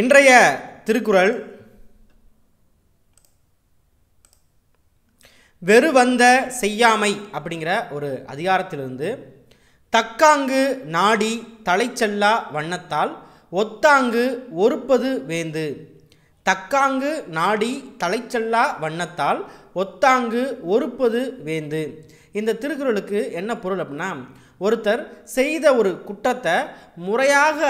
இன்றைய திருக்குறள் வெறுவந்த செய்யாமை அப்படிங்கிற ஒரு அதிகாரத்திலிருந்து தக்காங்கு நாடி செல்லா வண்ணத்தால் ஒத்தாங்கு ஒருப்பது வேந்து தக்காங்கு நாடி செல்லா வண்ணத்தால் ஒத்தாங்கு ஒறுப்பது வேந்து இந்த திருக்குறளுக்கு என்ன பொருள் அப்படின்னா ஒருத்தர் செய்த ஒரு குற்றத்தை முறையாக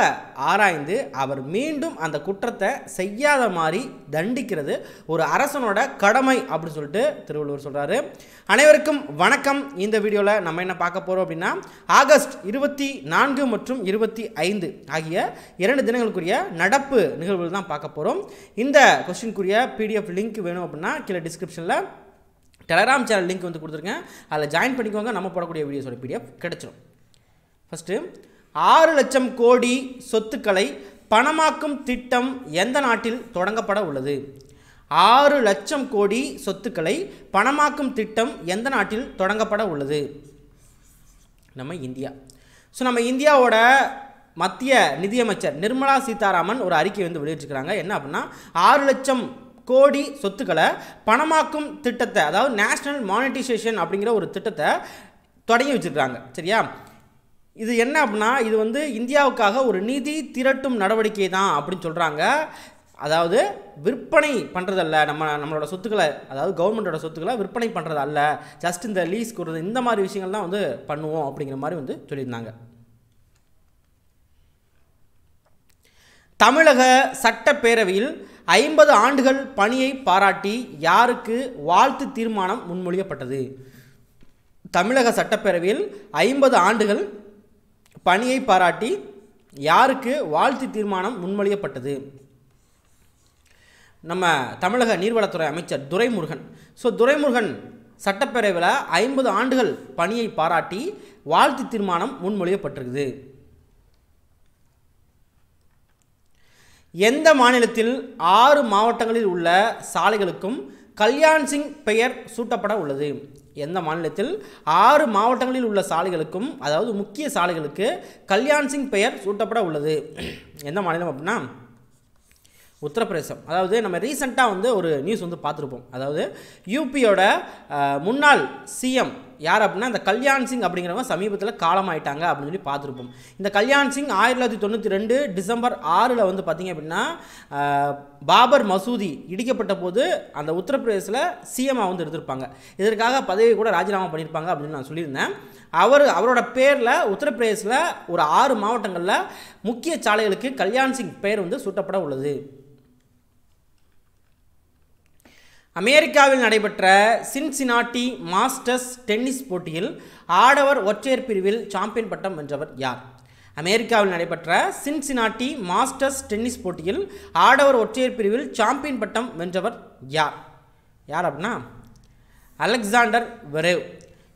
ஆராய்ந்து அவர் மீண்டும் அந்த குற்றத்தை செய்யாத மாதிரி தண்டிக்கிறது ஒரு அரசனோட கடமை அப்படின்னு சொல்லிட்டு திருவள்ளுவர் சொல்கிறாரு அனைவருக்கும் வணக்கம் இந்த வீடியோவில் நம்ம என்ன பார்க்க போகிறோம் அப்படின்னா ஆகஸ்ட் இருபத்தி நான்கு மற்றும் இருபத்தி ஐந்து ஆகிய இரண்டு தினங்களுக்குரிய நடப்பு நிகழ்வுகள் தான் பார்க்க போகிறோம் இந்த கொஸ்டின்குரிய பிடிஎஃப் லிங்க் வேணும் அப்படின்னா கீழே டிஸ்கிரிப்ஷனில் டெலகிராம் சேனல் லிங்க் வந்து கொடுத்துருக்கேன் அதில் ஜாயின் பண்ணிக்கோங்க நம்ம போடக்கூடிய வீடியோஸோட பிடிஎஃப் கிடச்சிடும் ஃபஸ்ட்டு ஆறு லட்சம் கோடி சொத்துக்களை பணமாக்கும் திட்டம் எந்த நாட்டில் தொடங்கப்பட உள்ளது ஆறு லட்சம் கோடி சொத்துக்களை பணமாக்கும் திட்டம் எந்த நாட்டில் தொடங்கப்பட உள்ளது நம்ம இந்தியா ஸோ நம்ம இந்தியாவோட மத்திய நிதியமைச்சர் நிர்மலா சீதாராமன் ஒரு அறிக்கை வந்து வெளியிட்டிருக்கிறாங்க என்ன அப்படின்னா ஆறு லட்சம் கோடி சொத்துக்களை பணமாக்கும் திட்டத்தை அதாவது நேஷ்னல் மானிட்டைசேஷன் அப்படிங்கிற ஒரு திட்டத்தை தொடங்கி வச்சுருக்காங்க சரியா இது என்ன அப்படின்னா இது வந்து இந்தியாவுக்காக ஒரு நிதி திரட்டும் நடவடிக்கை தான் அப்படின்னு சொல்கிறாங்க அதாவது விற்பனை பண்ணுறதல்ல நம்ம நம்மளோட சொத்துக்களை அதாவது கவர்மெண்டோட சொத்துக்களை விற்பனை பண்ணுறது அல்ல ஜஸ்ட் இந்த லீஸ் கொடுறது இந்த மாதிரி விஷயங்கள் தான் வந்து பண்ணுவோம் அப்படிங்கிற மாதிரி வந்து சொல்லியிருந்தாங்க தமிழக சட்டப்பேரவையில் ஐம்பது ஆண்டுகள் பணியை பாராட்டி யாருக்கு வாழ்த்து தீர்மானம் முன்மொழியப்பட்டது தமிழக சட்டப்பேரவையில் ஐம்பது ஆண்டுகள் பணியை பாராட்டி யாருக்கு வாழ்த்து தீர்மானம் முன்மொழியப்பட்டது நம்ம தமிழக நீர்வளத்துறை அமைச்சர் துரைமுருகன் ஸோ துரைமுருகன் சட்டப்பேரவையில் ஐம்பது ஆண்டுகள் பணியை பாராட்டி வாழ்த்து தீர்மானம் முன்மொழியப்பட்டிருக்குது எந்த மாநிலத்தில் ஆறு மாவட்டங்களில் உள்ள சாலைகளுக்கும் கல்யாண் சிங் பெயர் சூட்டப்பட உள்ளது எந்த மாநிலத்தில் ஆறு மாவட்டங்களில் உள்ள சாலைகளுக்கும் அதாவது முக்கிய சாலைகளுக்கு கல்யாண் சிங் பெயர் சூட்டப்பட உள்ளது எந்த மாநிலம் அப்படின்னா உத்தரப்பிரதேசம் அதாவது நம்ம ரீசெண்டாக வந்து ஒரு நியூஸ் வந்து பார்த்துருப்போம் அதாவது யூபியோட முன்னாள் சிஎம் யார் அப்படின்னா இந்த கல்யாண் சிங் அப்படிங்கிறவங்க சமீபத்தில் காலமாயிட்டாங்க அப்படின்னு சொல்லி பார்த்துருப்போம் இந்த கல்யாண் சிங் ஆயிரத்தி தொள்ளாயிரத்தி தொண்ணூற்றி ரெண்டு டிசம்பர் ஆறில் வந்து பார்த்திங்க அப்படின்னா பாபர் மசூதி இடிக்கப்பட்ட போது அந்த உத்தரப்பிரதேசில் சிஎம்மாக வந்து எடுத்திருப்பாங்க இதற்காக பதவி கூட ராஜினாமா பண்ணியிருப்பாங்க அப்படின்னு நான் சொல்லியிருந்தேன் அவர் அவரோட பேரில் உத்தரப்பிரதேசில் ஒரு ஆறு மாவட்டங்களில் முக்கிய சாலைகளுக்கு கல்யாண் சிங் பெயர் வந்து சூட்டப்பட உள்ளது அமெரிக்காவில் நடைபெற்ற சின்சினாட்டி மாஸ்டர்ஸ் டென்னிஸ் போட்டியில் ஆடவர் ஒற்றையர் பிரிவில் சாம்பியன் பட்டம் வென்றவர் யார் அமெரிக்காவில் நடைபெற்ற சின்சினாட்டி மாஸ்டர்ஸ் டென்னிஸ் போட்டியில் ஆடவர் ஒற்றையர் பிரிவில் சாம்பியன் பட்டம் வென்றவர் யார் யார் அப்படின்னா Alexander Zverev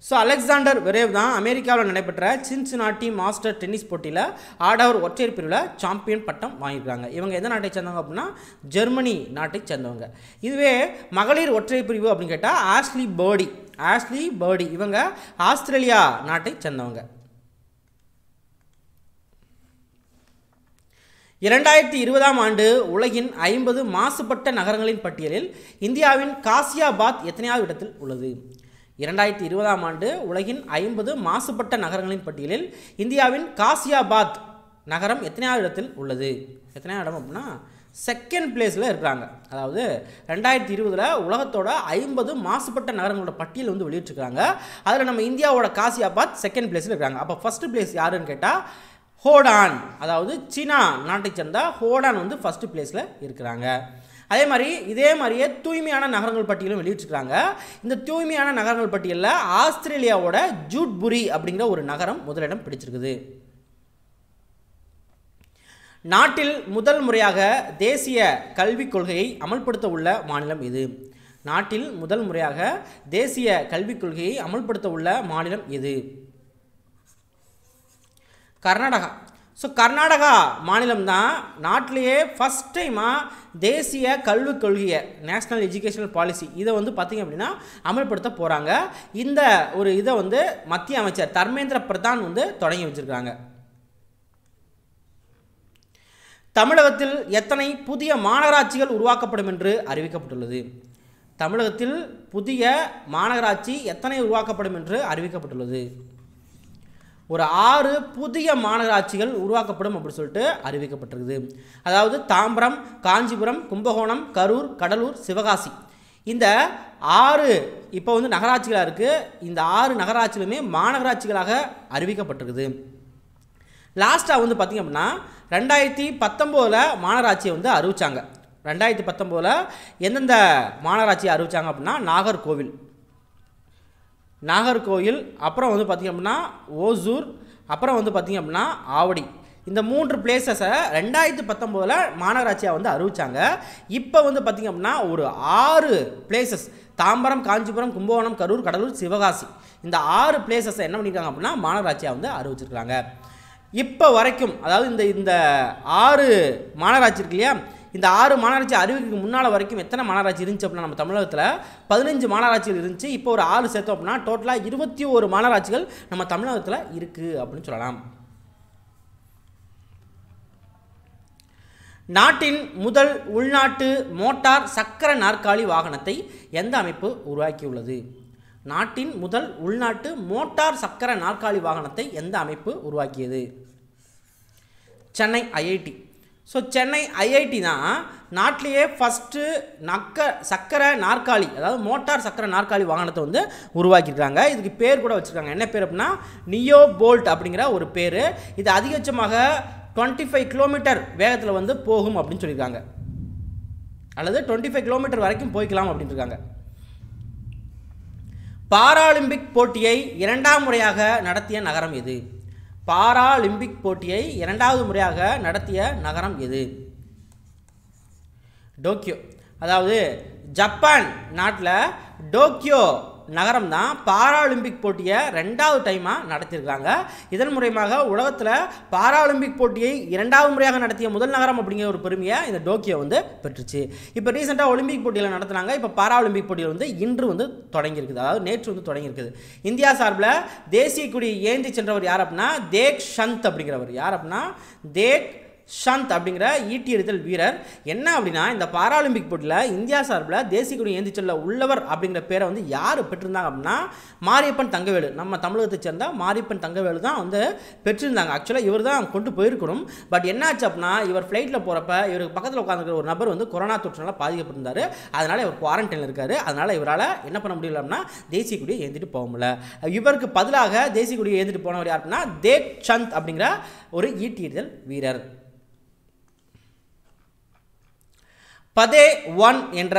so Alexander Zverev தான் அமெரிக்காவில் நடைபெற்ற சின்சினாட்டி மாஸ்டர் டென்னிஸ் போட்டியில் ஆடவர் ஒற்றையர் பிரிவில் சாம்பியன் பட்டம் வாங்கியிருக்காங்க இவங்க எந்த நாட்டை சேர்ந்தவங்க அப்படின்னா ஜெர்மனி நாட்டை சேர்ந்தவங்க இதுவே மகளிர் ஒற்றையர் பிரிவு அப்படின்னு கேட்டால் ஆஷ்லி பேர்டி ஆஷ்லி பேர்டி இவங்க ஆஸ்திரேலியா நாட்டை சேர்ந்தவங்க இரண்டாயிரத்தி இருபதாம் ஆண்டு உலகின் ஐம்பது மாசுபட்ட நகரங்களின் பட்டியலில் இந்தியாவின் காசியாபாத் எத்தனையாவது இடத்தில் உள்ளது இரண்டாயிரத்தி இருபதாம் ஆண்டு உலகின் ஐம்பது மாசுபட்ட நகரங்களின் பட்டியலில் இந்தியாவின் காசியாபாத் நகரம் எத்தனையாவது இடத்தில் உள்ளது எத்தனையாவது இடம் அப்படின்னா செகண்ட் பிளேஸில் இருக்கிறாங்க அதாவது ரெண்டாயிரத்தி இருபதில் உலகத்தோட ஐம்பது மாசுபட்ட நகரங்களோட பட்டியல் வந்து வெளியிட்டிருக்காங்க அதில் நம்ம இந்தியாவோட காசியாபாத் செகண்ட் பிளேஸில் இருக்கிறாங்க அப்போ ஃபஸ்ட்டு பிளேஸ் யாருன்னு கேட்டால் ஹோடான் அதாவது சீனா நாட்டை சேர்ந்த ஹோடான் வந்து ஃபஸ்ட்டு பிளேஸில் இருக்கிறாங்க அதே மாதிரி இதே மாதிரியே தூய்மையான நகரங்கள் பட்டியலும் வெளியிட்டுருக்காங்க இந்த தூய்மையான நகரங்கள் பட்டியலில் ஆஸ்திரேலியாவோட ஜூட்புரி அப்படிங்கிற ஒரு நகரம் முதலிடம் பிடிச்சிருக்குது நாட்டில் முதல் முறையாக தேசிய கல்விக் கொள்கையை அமல்படுத்த உள்ள மாநிலம் இது நாட்டில் முதல் முறையாக தேசிய கல்விக் கொள்கையை அமல்படுத்த உள்ள மாநிலம் இது கர்நாடகா ஸோ கர்நாடகா மாநிலம் தான் நாட்டிலேயே ஃபஸ்ட் டைமாக தேசிய கல்விக் கொள்கையை நேஷ்னல் எஜுகேஷனல் பாலிசி இதை வந்து பார்த்திங்க அப்படின்னா அமல்படுத்த போகிறாங்க இந்த ஒரு இதை வந்து மத்திய அமைச்சர் தர்மேந்திர பிரதான் வந்து தொடங்கி வச்சுருக்காங்க தமிழகத்தில் எத்தனை புதிய மாநகராட்சிகள் உருவாக்கப்படும் என்று அறிவிக்கப்பட்டுள்ளது தமிழகத்தில் புதிய மாநகராட்சி எத்தனை உருவாக்கப்படும் என்று அறிவிக்கப்பட்டுள்ளது ஒரு ஆறு புதிய மாநகராட்சிகள் உருவாக்கப்படும் அப்படின்னு சொல்லிட்டு அறிவிக்கப்பட்டிருக்குது அதாவது தாம்பரம் காஞ்சிபுரம் கும்பகோணம் கரூர் கடலூர் சிவகாசி இந்த ஆறு இப்போ வந்து நகராட்சிகளாக இருக்குது இந்த ஆறு நகராட்சிகளுமே மாநகராட்சிகளாக அறிவிக்கப்பட்டிருக்குது லாஸ்ட்டாக வந்து பார்த்திங்க அப்படின்னா ரெண்டாயிரத்தி பத்தொம்போதில் மாநகராட்சியை வந்து அறிவித்தாங்க ரெண்டாயிரத்தி பத்தொம்போதில் எந்தெந்த மாநகராட்சியை அறிவித்தாங்க அப்படின்னா நாகர்கோவில் நாகர்கோவில் அப்புறம் வந்து பார்த்திங்க அப்படின்னா ஓசூர் அப்புறம் வந்து பார்த்திங்க அப்படின்னா ஆவடி இந்த மூன்று பிளேசஸை ரெண்டாயிரத்து பத்தொம்போதில் மாநகராட்சியாக வந்து அறிவித்தாங்க இப்போ வந்து பார்த்திங்க அப்படின்னா ஒரு ஆறு பிளேசஸ் தாம்பரம் காஞ்சிபுரம் கும்பகோணம் கரூர் கடலூர் சிவகாசி இந்த ஆறு பிளேசஸை என்ன பண்ணியிருக்காங்க அப்படின்னா மாநகராட்சியாக வந்து அறிவிச்சிருக்காங்க இப்போ வரைக்கும் அதாவது இந்த இந்த ஆறு மாநகராட்சி இருக்கு இல்லையா இந்த ஆறு மாநகராட்சி அறிவிக்கு முன்னால் வரைக்கும் எத்தனை மாநகராட்சி இருந்துச்சு அப்படின்னா நம்ம தமிழகத்தில் பதினஞ்சு மாநகராட்சிகள் இருந்துச்சு இப்போ ஒரு ஆறு சேர்த்தோம் அப்படின்னா டோட்டலாக இருபத்தி ஒரு மாநகராட்சிகள் நம்ம தமிழகத்தில் இருக்குது அப்படின்னு சொல்லலாம் நாட்டின் முதல் உள்நாட்டு மோட்டார் சக்கர நாற்காலி வாகனத்தை எந்த அமைப்பு உருவாக்கியுள்ளது நாட்டின் முதல் உள்நாட்டு மோட்டார் சக்கர நாற்காலி வாகனத்தை எந்த அமைப்பு உருவாக்கியது Chennai IIT so Chennai IIT தான் நாட்டிலேயே ஃபஸ்ட்டு நக்க சக்கரை நாற்காலி அதாவது மோட்டார் சக்கரை நாற்காலி வாகனத்தை வந்து உருவாக்கியிருக்காங்க இதுக்கு பேர் கூட வச்சுருக்காங்க என்ன பேர் அப்படின்னா நியோ போல்ட் அப்படிங்கிற ஒரு பேர் இது அதிகபட்சமாக டுவெண்ட்டி ஃபைவ் கிலோமீட்டர் வேகத்தில் வந்து போகும் அப்படின்னு சொல்லியிருக்காங்க அல்லது டுவெண்ட்டி ஃபைவ் கிலோமீட்டர் வரைக்கும் போய்க்கலாம் அப்படின்னு இருக்காங்க பாராலிம்பிக் போட்டியை இரண்டாம் முறையாக நடத்திய நகரம் இது பாராலிம்பிக் போட்டியை இரண்டாவது முறையாக நடத்திய நகரம் எது டோக்கியோ அதாவது ஜப்பான் நாட்டில் டோக்கியோ நகரம் தான் பாராலிம்பிக் போட்டியை ரெண்டாவது டைமாக நடத்தியிருக்காங்க இதன் மூலயமாக உலகத்தில் பாராலிம்பிக் போட்டியை இரண்டாவது முறையாக நடத்திய முதல் நகரம் அப்படிங்கிற ஒரு பெருமையை இந்த டோக்கியோ வந்து பெற்றுச்சு இப்போ ரீசெண்டாக ஒலிம்பிக் போட்டியில் நடத்துனாங்க இப்போ பாராலிம்பிக் போட்டியில் வந்து இன்று வந்து தொடங்கியிருக்குது அதாவது நேற்று வந்து தொடங்கியிருக்குது இந்தியா சார்பில் தேசிய கொடி ஏந்தி சென்றவர் யார் அப்படின்னா தேக் ஷந்த் அப்படிங்கிறவர் யார் அப்படின்னா தேக் சந்த் அப்படிங்கிற ஈட்டி எறிதல் வீரர் என்ன அப்படின்னா இந்த பாராலிம்பிக் போட்டியில் இந்தியா சார்பில் தேசிய கொடி ஏந்தி செல்ல உள்ளவர் அப்படிங்கிற பேரை வந்து யார் பெற்றிருந்தாங்க அப்படின்னா மாரியப்பன் தங்கவேலு நம்ம தமிழகத்தை சேர்ந்த மாரியப்பன் தங்கவேலு தான் வந்து பெற்றிருந்தாங்க ஆக்சுவலாக இவர் தான் கொண்டு போயிருக்கணும் பட் என்னாச்சு அப்படின்னா இவர் ஃப்ளைட்டில் போகிறப்ப இவருக்கு பக்கத்தில் உட்காந்துருக்கிற ஒரு நபர் வந்து கொரோனா தொற்றுனால பாதிக்கப்பட்டிருந்தார் அதனால் இவர் குவாரண்டைனில் இருக்கார் அதனால் இவரால் என்ன பண்ண முடியல அப்படின்னா தேசிய கொடியை ஏந்திட்டு போக முடியல இவருக்கு பதிலாக தேசிய கொடியை ஏந்திட்டு போனவர் யார் அப்படின்னா தேக் சந்த் அப்படிங்கிற ஒரு ஈட்டி வீரர் பதே ஒன் என்ற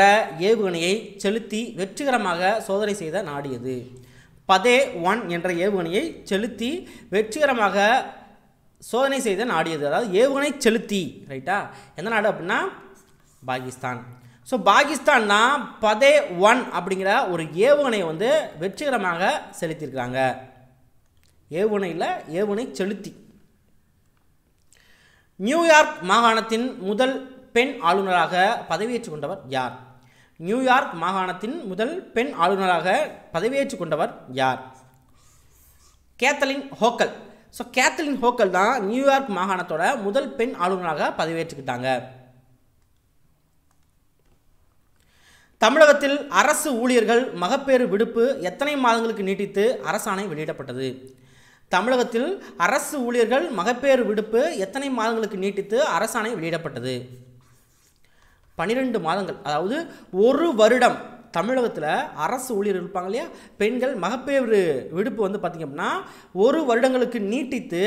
ஏவுகணையை செலுத்தி வெற்றிகரமாக சோதனை செய்த நாடு எது பதே ஒன் என்ற ஏவுகணையை செலுத்தி வெற்றிகரமாக சோதனை செய்த நாடு எது அதாவது ஏவுகணை செலுத்தி ரைட்டா எந்த நாடு அப்படின்னா பாகிஸ்தான் ஸோ பாகிஸ்தான் தான் பதே ஒன் அப்படிங்கிற ஒரு ஏவுகணையை வந்து வெற்றிகரமாக செலுத்தியிருக்கிறாங்க ஏவுகணையில் ஏவுகணை செலுத்தி நியூயார்க் மாகாணத்தின் முதல் பெண் ஆளுநராக பதவியேற்றுக் கொண்டவர் யார் நியூயார்க் மாகாணத்தின் முதல் பெண் ஆளுநராக பதவியேற்றுக் கொண்டவர் யார் Kathleen Hochul so Kathleen Hochul தான் நியூயார்க் மாகாணத்தோட முதல் பெண் ஆளுநராக பதவியேற்றுக்கிட்டாங்க தமிழகத்தில் அரசு ஊழியர்கள் மகப்பேறு விடுப்பு எத்தனை மாதங்களுக்கு நீட்டித்து அரசாணை வெளியிடப்பட்டது தமிழகத்தில் அரசு ஊழியர்கள் மகப்பேறு விடுப்பு எத்தனை மாதங்களுக்கு நீட்டித்து அரசாணை வெளியிடப்பட்டது பன்னிரெண்டு மாதங்கள் அதாவது ஒரு வருடம் தமிழகத்தில் அரசு ஊழியர் இருப்பாங்க இல்லையா பெண்கள் மகப்பேறு விடுப்பு வந்து பார்த்திங்க அப்படின்னா ஒரு வருடங்களுக்கு நீட்டித்து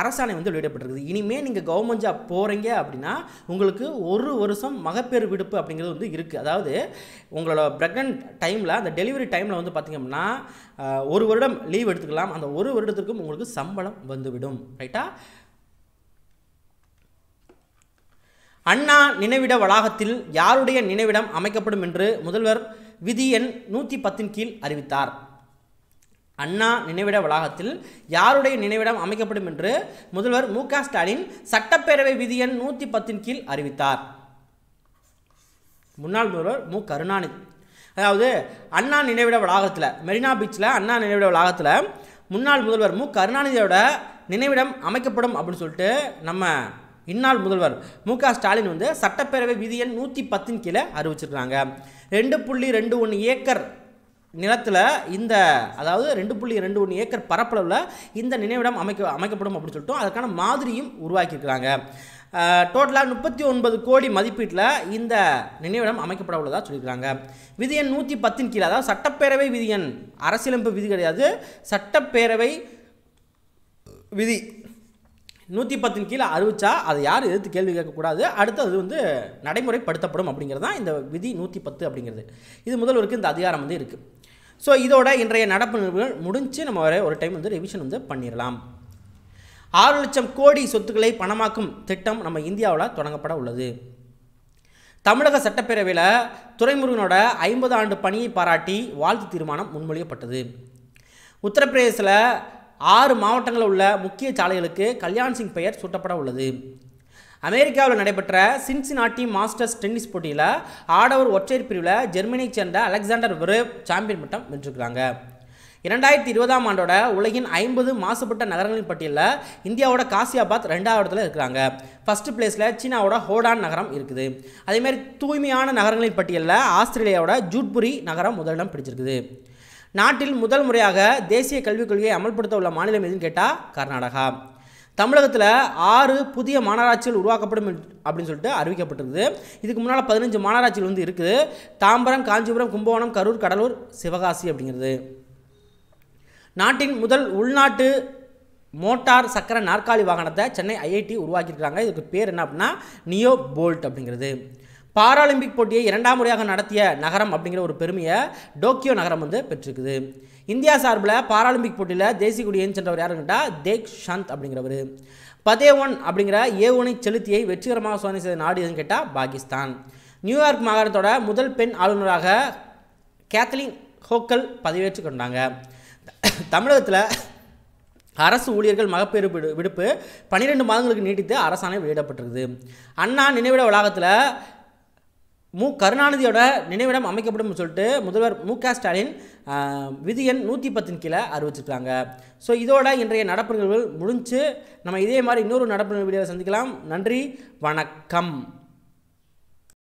அரசாணை வந்து வெளியிடப்பட்டிருக்குது இனிமேல் நீங்கள் கவர்மெண்ட் ஜாப் போகிறீங்க அப்படின்னா உங்களுக்கு ஒரு வருஷம் மகப்பேறு விடுப்பு அப்படிங்கிறது வந்து இருக்குது அதாவது உங்களோட ப்ரெக்னன்ட் டைமில் அந்த டெலிவரி டைமில் வந்து பார்த்திங்க அப்படின்னா ஒரு வருடம் லீவ் எடுத்துக்கலாம் அந்த ஒரு வருடத்திற்கும் உங்களுக்கு சம்பளம் வந்துவிடும் ரைட்டாக அண்ணா நினைவிட வளாகத்தில் யாருடைய நினைவிடம் அமைக்கப்படும் என்று முதல்வர் விதி எண் நூற்றி பத்தின் கீழ் அறிவித்தார் அண்ணா நினைவிட வளாகத்தில் யாருடைய நினைவிடம் அமைக்கப்படும் என்று முதல்வர் மு ஸ்டாலின் சட்டப்பேரவை விதி எண் நூற்றி பத்தின் கீழ் அறிவித்தார் முன்னாள் முதல்வர் மு கருணாநிதி அதாவது அண்ணா நினைவிட வளாகத்தில் மெரினா பீச்சில் அண்ணா நினைவிட வளாகத்தில் முன்னாள் முதல்வர் மு கருணாநிதியோட நினைவிடம் அமைக்கப்படும் அப்படின்னு சொல்லிட்டு நம்ம இந்நாள் முதல்வர் மு க ஸ்டாலின் வந்து சட்டப்பேரவை விதி எண் நூற்றி பத்தின் கீழே அறிவிச்சிருக்கிறாங்க ரெண்டு புள்ளி ரெண்டு ஒன்று ஏக்கர் நிலத்தில் இந்த அதாவது ரெண்டு புள்ளி ரெண்டு ஒன்று ஏக்கர் பரப்பளவில் இந்த நினைவிடம் அமைக்க அமைக்கப்படும் அப்படின்னு சொல்லிட்டு அதற்கான மாதிரியும் உருவாக்கியிருக்கிறாங்க டோட்டலாக முப்பத்தி ஒன்பது கோடி மதிப்பீட்டில் இந்த நினைவிடம் அமைக்கப்பட உள்ளதாக சொல்லியிருக்காங்க விதியன் நூற்றி பத்தின் கீழே அதாவது சட்டப்பேரவை விதியன் அரசியலமைப்பு விதி கிடையாது சட்டப்பேரவை விதி நூற்றி பத்தின் கீழே அறிவிச்சா அதை யார் எதிர்த்து கேள்வி கேட்கக்கூடாது அடுத்து அது வந்து நடைமுறைப்படுத்தப்படும் அப்படிங்கிறது தான் இந்த விதி நூற்றி பத்து அப்படிங்கிறது இது முதல்வருக்கு இந்த அதிகாரம் வந்து இருக்குது ஸோ இதோட இன்றைய நடப்பு நிகழ்வுகள் முடிஞ்சு நம்ம வர ஒரு டைம் வந்து ரிவிஷன் வந்து பண்ணிடலாம் ஆறு லட்சம் கோடி சொத்துக்களை பணமாக்கும் திட்டம் நம்ம இந்தியாவில் தொடங்கப்பட உள்ளது தமிழக சட்டப்பேரவையில் துறைமுருகனோட ஐம்பது ஆண்டு பணியை பாராட்டி வாழ்த்து தீர்மானம் முன்மொழியப்பட்டது உத்தரப்பிரதேசில் ஆறு மாவட்டங்களில் உள்ள முக்கிய சாலைகளுக்கு கல்யாண் சிங் பெயர் சூட்டப்பட உள்ளது அமெரிக்காவில் நடைபெற்ற சின்சினாட்டி மாஸ்டர்ஸ் டென்னிஸ் போட்டியில் ஆடவர் ஒற்றையர் பிரிவில் ஜெர்மனியைச் சேர்ந்த அலெக்சாண்டர் விரேவ் சாம்பியன் பட்டம் வென்றிருக்கிறாங்க இரண்டாயிரத்தி இருபதாம் ஆண்டோட உலகின் ஐம்பது மாசுபட்ட நகரங்களின் பட்டியலில் இந்தியாவோட காசியாபாத் ரெண்டாவது இடத்துல இருக்கிறாங்க ஃபஸ்ட்டு பிளேஸில் சீனாவோட ஹோடான் நகரம் இருக்குது அதேமாதிரி தூய்மையான நகரங்களின் பட்டியலில் ஆஸ்திரேலியாவோட ஜூட்புரி நகரம் முதலிடம் பிடிச்சிருக்குது நாட்டில் முதல் முறையாக தேசிய கல்விக் கொள்கையை அமல்படுத்த உள்ள மாநிலம் எதுன்னு கேட்டால் கர்நாடகா தமிழகத்தில் ஆறு புதிய மாநகராட்சிகள் உருவாக்கப்படும் அப்படின்னு சொல்லிட்டு அறிவிக்கப்பட்டிருக்குது இதுக்கு முன்னால் பதினஞ்சு மாநகராட்சிகள் வந்து இருக்குது தாம்பரம் காஞ்சிபுரம் கும்பகோணம் கரூர் கடலூர் சிவகாசி அப்படிங்கிறது நாட்டின் முதல் உள்நாட்டு மோட்டார் சக்கர நாற்காலி வாகனத்தை சென்னை ஐஐடி உருவாக்கியிருக்கிறாங்க இதுக்கு பேர் என்ன அப்படின்னா நியோ போல்ட் அப்படிங்கிறது பாராலிம்பிக் போட்டியை இரண்டாம் முறையாக நடத்திய நகரம் அப்படிங்கிற ஒரு பெருமையை டோக்கியோ நகரம் வந்து பெற்றிருக்குது இந்தியா சார்பில் பாராலிம்பிக் போட்டியில் தேசிய கொடி யாருன்னு கேட்டால் தேக் ஷாந்த் அப்படிங்கிறவர் பதே ஒன் அப்படிங்கிற ஏ ஒனை செலுத்தியை வெற்றிகரமாக சோதனை செய்த நாடு எதுன்னு கேட்டால் பாகிஸ்தான் நியூயார்க் மாகாணத்தோட முதல் பெண் ஆளுநராக கேத்லின் ஹோக்கல் பதவியேற்றுக் கொண்டாங்க தமிழகத்தில் அரசு ஊழியர்கள் மகப்பேறு விடு விடுப்பு பன்னிரெண்டு மாதங்களுக்கு நீட்டித்து அரசாணை வெளியிடப்பட்டிருக்குது அண்ணா நினைவிட வளாகத்தில் மு கருணாநிதியோட நினைவிடம் அமைக்கப்படும் சொல்லிட்டு முதல்வர் மு க ஸ்டாலின் விதி எண் நூற்றி பத்தின் கீழே அறிவிச்சிருக்காங்க ஸோ இதோட இன்றைய நடப்பு நிகழ்வுகள் முடிஞ்சு நம்ம இதே மாதிரி இன்னொரு நடப்பு வீடியோவை சந்திக்கலாம் நன்றி வணக்கம்